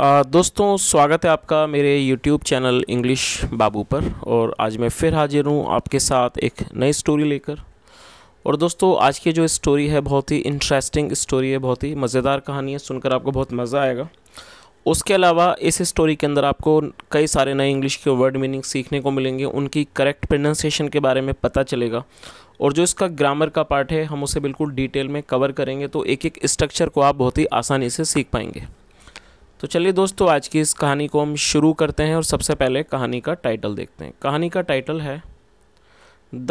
दोस्तों स्वागत है आपका मेरे YouTube चैनल इंग्लिश बाबू पर और आज मैं फिर हाजिर हूँ आपके साथ एक नई स्टोरी लेकर और दोस्तों आज की जो स्टोरी है बहुत ही इंटरेस्टिंग स्टोरी है बहुत ही मज़ेदार कहानी है सुनकर आपको बहुत मज़ा आएगा उसके अलावा इस स्टोरी के अंदर आपको कई सारे नए इंग्लिश के वर्ड मीनिंग सीखने को मिलेंगे उनकी करेक्ट प्रोनाशिएशन के बारे में पता चलेगा और जो इसका ग्रामर का पार्ट है हम उसे बिल्कुल डिटेल में कवर करेंगे तो एक एक स्ट्रक्चर को आप बहुत ही आसानी से सीख पाएंगे तो चलिए दोस्तों आज की इस कहानी को हम शुरू करते हैं और सबसे पहले कहानी का टाइटल देखते हैं कहानी का टाइटल है the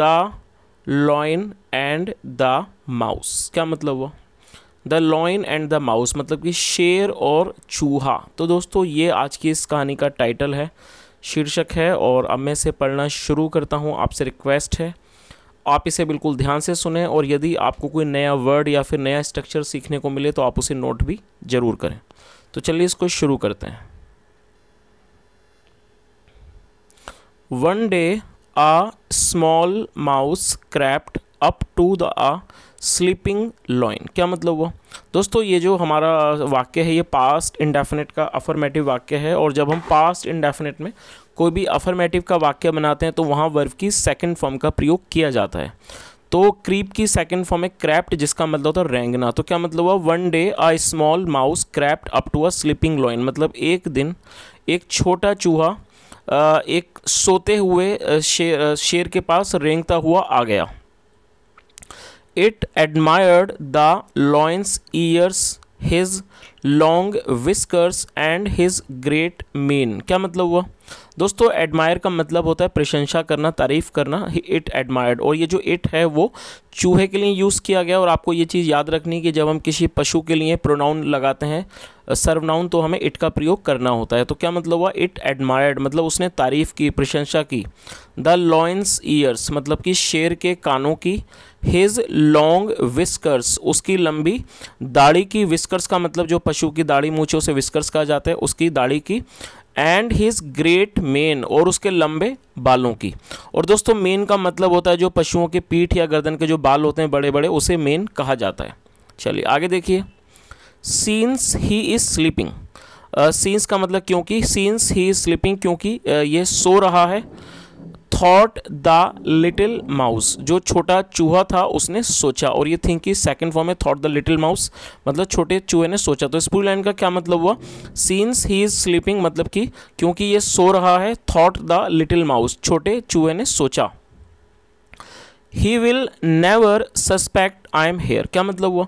lion and the mouse क्या मतलब हुआ the lion and the mouse मतलब कि शेर और चूहा तो दोस्तों ये आज की इस कहानी का टाइटल है शीर्षक है और अब मैं इसे पढ़ना शुरू करता हूँ आपसे रिक्वेस्ट है आप इसे बिल्कुल ध्यान से सुने और यदि आपको कोई नया वर्ड या फिर नया स्ट्रक्चर सीखने को मिले तो आप उसे नोट भी ज़रूर करें तो चलिए इसको शुरू करते हैं one day a small mouse crept up to the a sleeping lion क्या मतलब हुआ दोस्तों ये जो हमारा वाक्य है ये पास्ट इंडेफिनेट का अफर्मेटिव वाक्य है और जब हम पास्ट इंडेफिनेट में कोई भी अफर्मेटिव का वाक्य बनाते हैं तो वहाँ वर्ब की सेकंड फॉर्म का प्रयोग किया जाता है तो क्रीप की सेकंड फॉर्म है क्रैप्ट जिसका मतलब होता है रेंगना तो क्या मतलब हुआ one day a small mouse crept up to a sleeping lion मतलब एक दिन एक छोटा चूहा एक सोते हुए शेर शेर के पास रेंगता हुआ आ गया it admired the lion's ears his long whiskers and his great mane क्या मतलब हुआ दोस्तों एडमायर का मतलब होता है प्रशंसा करना तारीफ करना इट एडमायर्ड और ये जो इट है वो चूहे के लिए यूज़ किया गया और आपको ये चीज़ याद रखनी कि जब हम किसी पशु के लिए प्रोनाउन लगाते हैं सर्वनाउन तो हमें इट का प्रयोग करना होता है तो क्या मतलब हुआ इट एडमायर्ड मतलब उसने तारीफ़ की प्रशंसा की द लॉइंस ईयर्स मतलब कि शेर के कानों की हिज लॉन्ग विस्कर्स उसकी लंबी दाढ़ी की विस्कर्स का मतलब जो पशु की दाढ़ी मूछों से विस्कर्स कहा जाता है उसकी दाढ़ी की एंड हिज ग्रेट मेन और उसके लंबे बालों की और दोस्तों मेन का मतलब होता है जो पशुओं के पीठ या गर्दन के जो बाल होते हैं बड़े बड़े उसे मेन कहा जाता है चलिए आगे देखिए seems he is sleeping seems का मतलब क्योंकि सीन्स ही इज़ स्लीपिंग क्योंकि uh, ये सो रहा है थॉट द लिटिल माउस जो छोटा चूहा था उसने सोचा और ये थिंक की सेकेंड फॉर्म है थॉट द लिटिल माउस मतलब छोटे चूहे ने सोचा तो इस पूरी लाइन का क्या मतलब हुआ सीन्स ही इज स्लीपिंग मतलब कि क्योंकि ये सो रहा है थॉट द लिटिल माउस छोटे चूहे ने सोचा he will never suspect I am here क्या मतलब हुआ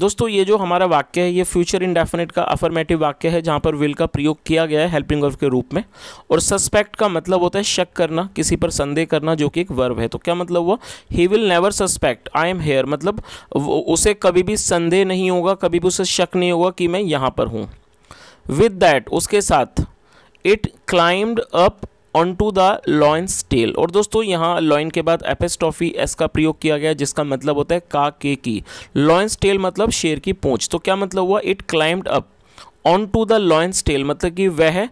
दोस्तों ये जो हमारा वाक्य है ये फ्यूचर इंडेफिनेट का अफर्मेटिव वाक्य है जहाँ पर विल का प्रयोग किया गया है हेल्पिंग वर्व के रूप में और सस्पेक्ट का मतलब होता है शक करना किसी पर संदेह करना जो कि एक वर्व है तो क्या मतलब हुआ he will never suspect I am here मतलब उसे कभी भी संदेह नहीं होगा कभी भी उसे शक नहीं होगा कि मैं यहाँ पर हूँ विद दैट उसके साथ it climbed up on to the lion's tail और दोस्तों यहाँ लॉयन के बाद एपेस्टॉफी एस का प्रयोग किया गया जिसका मतलब होता है का के की लॉयंस टेल मतलब शेर की पूंछ तो क्या मतलब हुआ it climbed up on to the lion's tail मतलब कि वह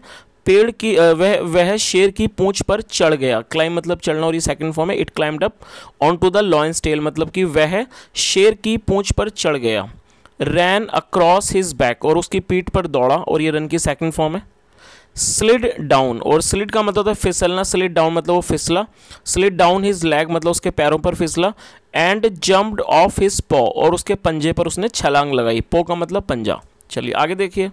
पेड़ की वह वह शेर की पूंछ पर चढ़ गया क्लाइम मतलब चढ़ना और ये सेकंड फॉर्म है it climbed up on to the lion's tail मतलब कि वह शेर की पूंछ पर चढ़ गया रैन अक्रॉस हिज बैक और उसकी पीठ पर दौड़ा और ये रन की सेकंड फॉर्म है स्लिड डाउन और स्लिड का मतलब था फिसलना स्लिड डाउन मतलब वो फिसला स्लिड डाउन हिज लैग मतलब उसके पैरों पर फिसला and jumped off his paw और उसके पंजे पर उसने छलांग लगाई पो का मतलब पंजा चलिए आगे देखिए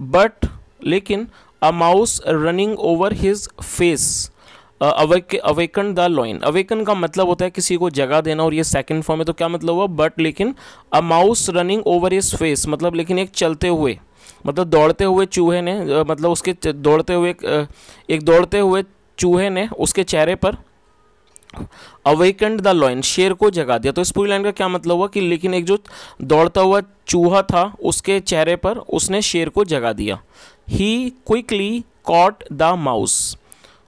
बट लेकिन a mouse running over his face awaken the lion awaken का मतलब होता है किसी को जगह देना और ये सेकंड फॉर्म है तो क्या मतलब हुआ बट लेकिन a mouse running over his face मतलब लेकिन एक चलते हुए मतलब दौड़ते हुए चूहे ने मतलब उसके दौड़ते हुए एक दौड़ते हुए चूहे ने उसके चेहरे पर अवेकेंड द लॉइन शेर को जगा दिया तो इस पूरी लाइन का क्या मतलब हुआ कि लेकिन एक जो दौड़ता हुआ चूहा था उसके चेहरे पर उसने शेर को जगा दिया he quickly caught the mouse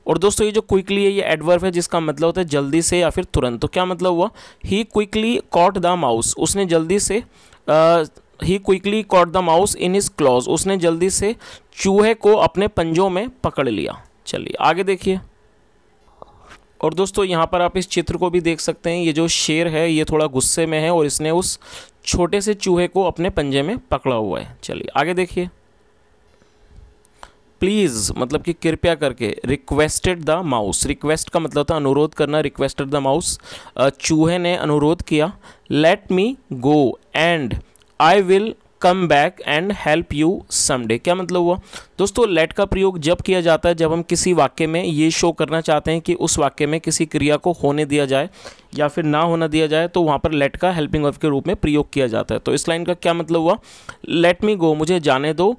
और दोस्तों ये जो क्विकली है ये एडवर्ब है जिसका मतलब होता है जल्दी से या फिर तुरंत तो क्या मतलब हुआ he quickly caught the mouse उसने जल्दी से he quickly caught the mouse in his claws उसने जल्दी से चूहे को अपने पंजों में पकड़ लिया चलिए आगे देखिए और दोस्तों यहाँ पर आप इस चित्र को भी देख सकते हैं ये जो शेर है ये थोड़ा गुस्से में है और इसने उस छोटे से चूहे को अपने पंजे में पकड़ा हुआ है चलिए आगे देखिए प्लीज़ मतलब कि कृपया करके रिक्वेस्टेड द माउस रिक्वेस्ट का मतलब था अनुरोध करना रिक्वेस्टेड द माउस चूहे ने अनुरोध किया let me go and I will come back and help you someday क्या मतलब हुआ दोस्तों लेट का प्रयोग जब किया जाता है जब हम किसी वाक्य में ये शो करना चाहते हैं कि उस वाक्य में किसी क्रिया को होने दिया जाए या फिर ना होना दिया जाए तो वहाँ पर लेट का हेल्पिंग ऑफ के रूप में प्रयोग किया जाता है तो इस लाइन का क्या मतलब हुआ लेट मी गो मुझे जाने दो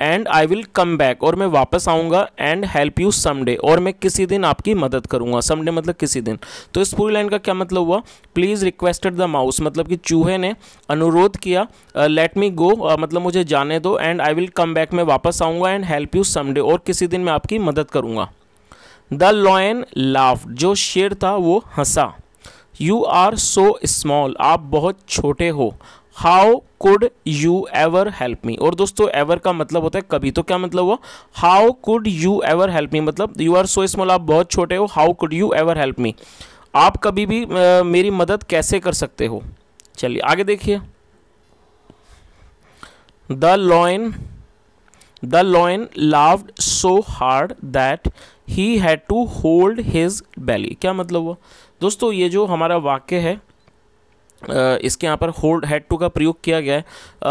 and I will come back और मैं वापस आऊँगा एंड हेल्प यू समडे और मैं किसी दिन आपकी मदद करूँगा समडे मतलब किसी दिन तो इस पूरी लाइन का क्या मतलब हुआ प्लीज़ रिक्वेस्टेड द माउस मतलब कि चूहे ने अनुरोध किया लेट मी गो मतलब मुझे जाने दो and I will come back मैं वापस आऊँगा एंड हेल्प यू समडे और किसी दिन मैं आपकी मदद करूँगा द लॉयन लाफ जो शेर था वो हंसा यू आर सो स्मॉल आप बहुत छोटे हो how could you ever help me और दोस्तों एवर का मतलब होता है कभी तो क्या मतलब हुआ how could you ever help me मतलब यू आर सो स्मॉल आप बहुत छोटे हो how could you ever help me आप कभी भी आ, मेरी मदद कैसे कर सकते हो चलिए आगे देखिए the lion the lion laughed so hard that he had to hold his belly क्या मतलब हुआ दोस्तों ये जो हमारा वाक्य है इसके यहाँ पर होल्ड हेड टू का प्रयोग किया गया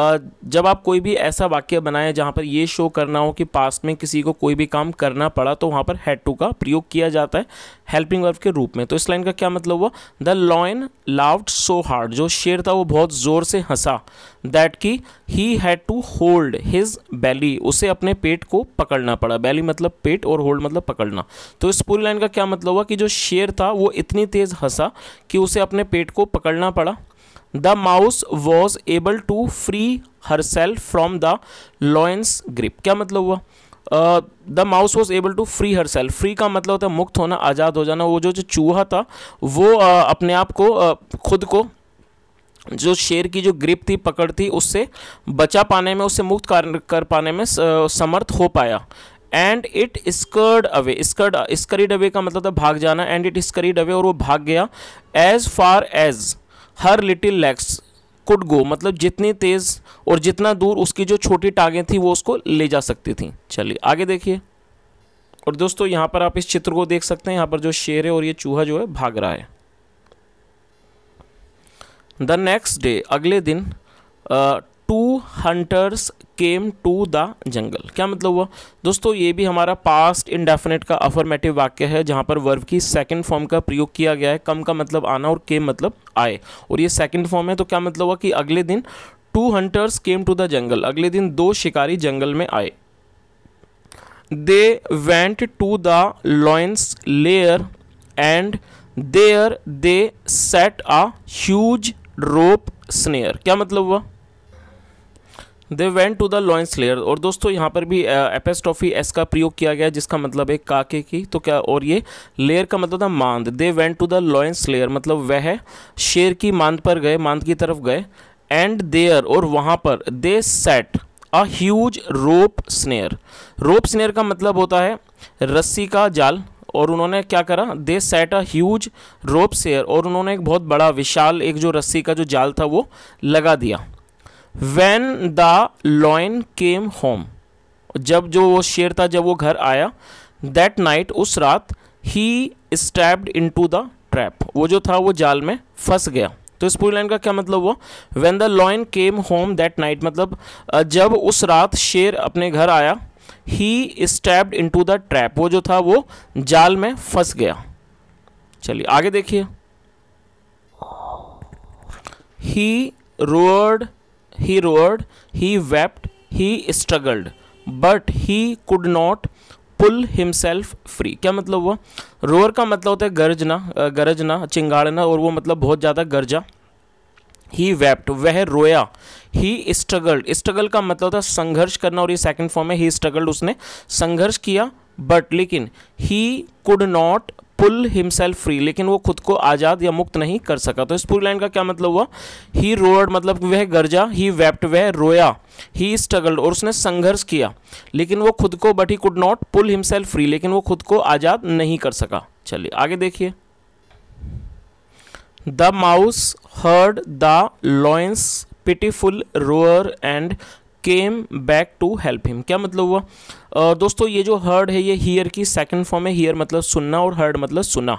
है जब आप कोई भी ऐसा वाक्य बनाएं जहाँ पर ये शो करना हो कि पास्ट में किसी को कोई भी काम करना पड़ा तो वहाँ पर हेड टू का प्रयोग किया जाता है हेल्पिंग वर्ब के रूप में तो इस लाइन का क्या मतलब हुआ the lion laughed so hard जो शेर था वो बहुत ज़ोर से हंसा दैट कि he had to hold his belly उसे अपने पेट को पकड़ना पड़ा बैली मतलब पेट और होल्ड मतलब पकड़ना तो इस पूरी लाइन का क्या मतलब हुआ कि जो शेर था वो इतनी तेज़ हंसा कि उसे अपने पेट को पकड़ना पड़ा the mouse was able to free herself from the lion's grip क्या मतलब हुआ the mouse was able to free herself free का मतलब होता है मुक्त होना आज़ाद हो जाना वो जो जो चूहा था वो uh, अपने आप को uh, खुद को जो शेर की जो ग्रिप थी पकड़ थी उससे बचा पाने में उससे मुक्त कर, कर पाने में समर्थ हो पाया and it scurried away scurried scurried away का मतलब था भाग जाना एंड इट स्करीड अवे और वो भाग गया as far as her little legs could go मतलब जितनी तेज़ और जितना दूर उसकी जो छोटी टांगें थी वो उसको ले जा सकती थी चलिए आगे देखिए और दोस्तों यहाँ पर आप इस चित्र को देख सकते हैं यहाँ पर जो शेर है और ये चूहा जो है भाग रहा है द नेक्स्ट डे अगले दिन two hunters came to the jungle क्या मतलब हुआ दोस्तों ये भी हमारा पास्ट इंडेफिनेट का अफर्मेटिव वाक्य है जहाँ पर वर्ब की सेकंड फॉर्म का प्रयोग किया गया है कम का मतलब आना और केम मतलब आए और ये सेकंड फॉर्म है तो क्या मतलब हुआ कि अगले दिन two hunters came to the jungle अगले दिन दो शिकारी जंगल में आए they went to the lion's lair and there they set a huge rope snare क्या मतलब हुआ they went to the lion's lair और दोस्तों यहाँ पर भी एपेस्टॉफी एस का प्रयोग किया गया जिसका मतलब है काके की तो क्या और ये लेयर का मतलब था मांद they went to the lion's lair मतलब वह शेर की मांद पर गए मांद की तरफ गए एंड देयर और वहाँ पर they set a huge rope snare rope snare का मतलब होता है रस्सी का जाल और उन्होंने क्या करा they set a huge rope snare और उन्होंने एक बहुत बड़ा विशाल एक जो रस्सी का जो जाल था वो लगा दिया when the lion came home जब जो वो शेर था जब वो घर आया दैट नाइट उस रात he stepped into the trap वो जो था वो जाल में फंस गया तो इस पूरी लाइन का क्या मतलब हुआ when the lion came home that night मतलब जब उस रात शेर अपने घर आया he stepped into the trap वो जो था वो जाल में फंस गया चलिए आगे देखिए ही रोअर्ड he roared, he wept, he struggled, but he could not pull himself free क्या मतलब हुआ roar का मतलब होता है गरजना गरजना चिंगाड़ना और वो मतलब बहुत ज़्यादा गरजा he wept वह रोया he struggled struggle का मतलब होता है संघर्ष करना और ये second form है he struggled उसने संघर्ष किया but लेकिन he could not pull himself free लेकिन वो खुद को आज़ाद या मुक्त नहीं कर सका तो इस पूरी लाइन का क्या मतलब हुआ ही रोअर्ड मतलब वह गर्जा ही वेप्ट वह रोया ही स्ट्रगल्ड और उसने संघर्ष किया लेकिन वो खुद को but he could not pull himself free लेकिन वो खुद को आज़ाद नहीं कर सका चलिए आगे देखिए the mouse heard the lion's pitiful roar and came back to help him क्या मतलब हुआ uh, दोस्तों ये जो हर्ड है ये हीयर की सेकंड फॉर्म है हीयर मतलब सुनना और हर्ड मतलब सुना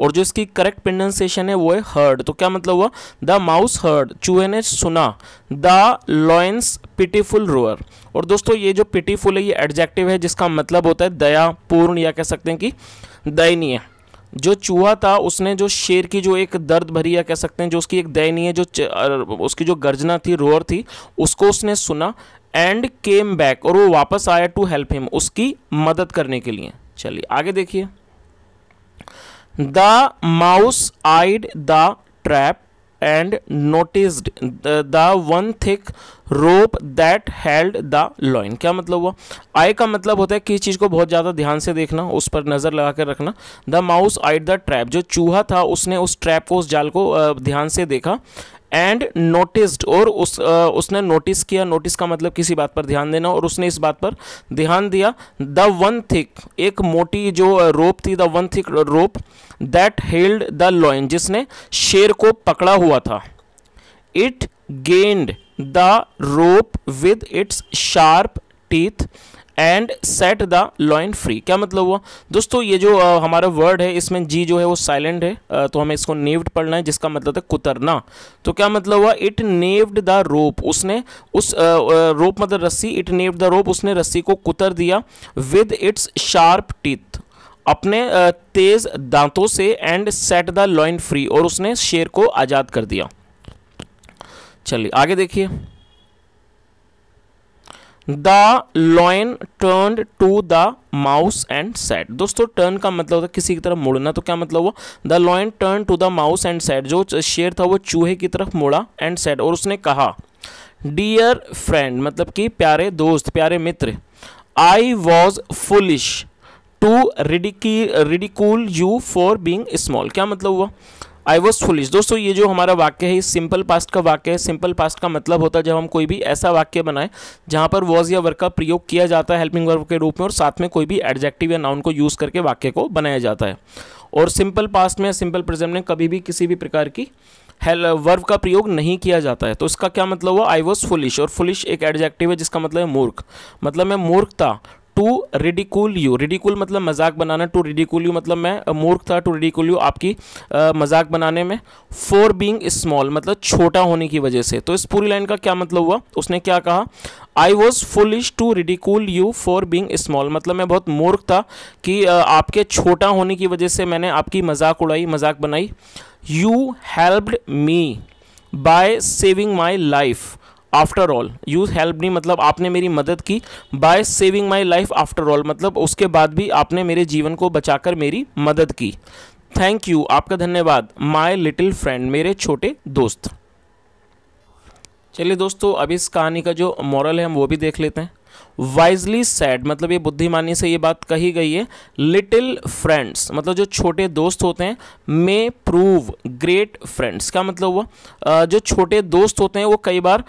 और जो इसकी करेक्ट प्रोनाउंसिएशन है वो है हर्ड तो क्या मतलब हुआ द माउस हर्ड चूहे ने सुना द लॉयंस पिटीफुल रोअर और दोस्तों ये जो पिटीफुल है ये एडजेक्टिव है जिसका मतलब होता है दयापूर्ण या कह सकते हैं कि दयनीय जो चूहा था उसने जो शेर की जो एक दर्द भरी या कह सकते हैं जो उसकी एक दयनीय जो उसकी जो गर्जना थी रोअर थी उसको उसने सुना एंड केम बैक और वो वापस आया टू हेल्प हिम उसकी मदद करने के लिए चलिए आगे देखिए the mouse eyed the trap and noticed the, the one thick rope that held the lion क्या मतलब हुआ आई का मतलब होता है किस चीज़ को बहुत ज़्यादा ध्यान से देखना उस पर नज़र लगा कर रखना the mouse eyed the trap जो चूहा था उसने उस ट्रैप को उस जाल को ध्यान से देखा एंड नोटिस्ड और उस आ, उसने नोटिस किया नोटिस का मतलब किसी बात पर ध्यान देना और उसने इस बात पर ध्यान दिया द वन थिक एक मोटी जो रोप थी the one thick rope that held the lion जिसने शेर को पकड़ा हुआ था it gnawed the rope with its sharp teeth and set the lion free क्या मतलब हुआ दोस्तों ये जो आ, हमारा वर्ड है इसमें जी जो है वो साइलेंट है आ, तो हमें इसको नेव्ड पढ़ना है जिसका मतलब है कुतरना तो क्या मतलब हुआ इट नेव्ड द रोप उसने उस आ, रोप मतलब रस्सी इट नेव्ड द रोप उसने रस्सी को कुतर दिया विद इट्स शार्प टीथ अपने तेज दांतों से and set the lion free और उसने शेर को आज़ाद कर दिया चलिए आगे देखिए the lion turn to the mouse and said दोस्तों टर्न का मतलब होता है किसी की तरफ मुड़ना तो क्या मतलब हुआ the lion turn to the mouse and said जो शेर था वो चूहे की तरफ मुड़ा एंड सेट और उसने कहा डियर फ्रेंड मतलब कि प्यारे दोस्त प्यारे मित्र आई वॉज फुलिश टू रिडिकी ridicule you for being small क्या मतलब हुआ आई वॉज फुलिश दोस्तों ये जो हमारा वाक्य है सिंपल पास्ट का वाक्य है सिंपल पास्ट का मतलब होता है जब हम कोई भी ऐसा वाक्य बनाए जहाँ पर वॉज या वर्क का प्रयोग किया जाता है हेल्पिंग वर्क के रूप में और साथ में कोई भी एडजेक्टिव या नाउन को यूज़ करके वाक्य को बनाया जाता है और सिंपल पास्ट में सिंपल प्रेजेंट में कभी भी किसी भी प्रकार की हेल वर्व का प्रयोग नहीं किया जाता है तो इसका क्या मतलब हुआ आई वॉज फुलिश और फुलिश एक एडजेक्टिव है जिसका मतलब है मूर्ख मतलब मैं मूर्ख था टू रिडिकूल यू रिडिकूल मतलब मजाक बनाना टू रिडिकूल यू मतलब मैं मूर्ख था टू रिडिकूल यू आपकी मजाक बनाने में फोर बींग स्मॉल मतलब छोटा होने की वजह से तो इस पूरी लाइन का क्या मतलब हुआ उसने क्या कहा I was foolish to ridicule you for being small मतलब मैं बहुत मूर्ख था कि आपके छोटा होने की वजह से मैंने आपकी मजाक उड़ाई मजाक बनाई you helped me by saving my life after all you help नहीं मतलब आपने मेरी मदद की by saving my life after all मतलब उसके बाद भी आपने मेरे जीवन को बचाकर मेरी मदद की थैंक यू आपका धन्यवाद माई लिटिल फ्रेंड मेरे छोटे दोस्त चलिए दोस्तों अब इस कहानी का जो मॉरल है हम वो भी देख लेते हैं वाइजली सैड मतलब ये बुद्धिमानी से ये बात कही गई है लिटिल फ्रेंड्स मतलब जो छोटे दोस्त होते हैं मे प्रूव ग्रेट फ्रेंड्स का मतलब हुआ जो छोटे दोस्त होते हैं वो कई बार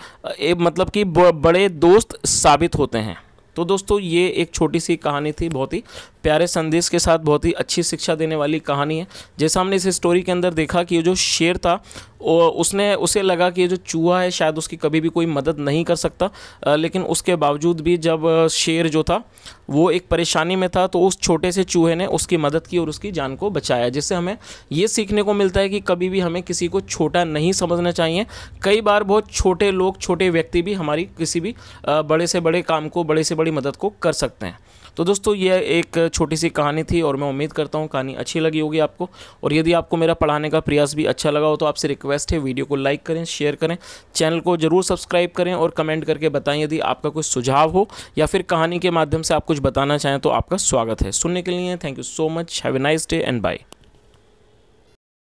मतलब कि बड़े दोस्त साबित होते हैं तो दोस्तों ये एक छोटी सी कहानी थी बहुत ही प्यारे संदेश के साथ बहुत ही अच्छी शिक्षा देने वाली कहानी है जैसा हमने इस स्टोरी के अंदर देखा कि ये जो शेर था उसने उसे लगा कि ये जो चूहा है शायद उसकी कभी भी कोई मदद नहीं कर सकता लेकिन उसके बावजूद भी जब शेर जो था वो एक परेशानी में था तो उस छोटे से चूहे ने उसकी मदद की और उसकी जान को बचाया जिससे हमें ये सीखने को मिलता है कि कभी भी हमें किसी को छोटा नहीं समझना चाहिए कई बार बहुत छोटे लोग छोटे व्यक्ति भी हमारी किसी भी बड़े से बड़े काम को बड़े से बड़ी मदद को कर सकते हैं तो दोस्तों यह एक छोटी सी कहानी थी और मैं उम्मीद करता हूँ कहानी अच्छी लगी होगी आपको और यदि आपको मेरा पढ़ाने का प्रयास भी अच्छा लगा हो तो आपसे रिक्वेस्ट है वीडियो को लाइक करें शेयर करें चैनल को ज़रूर सब्सक्राइब करें और कमेंट करके बताएं यदि आपका कोई सुझाव हो या फिर कहानी के माध्यम से आप कुछ बताना चाहें तो आपका स्वागत है सुनने के लिए thank you so much have a nice day and bye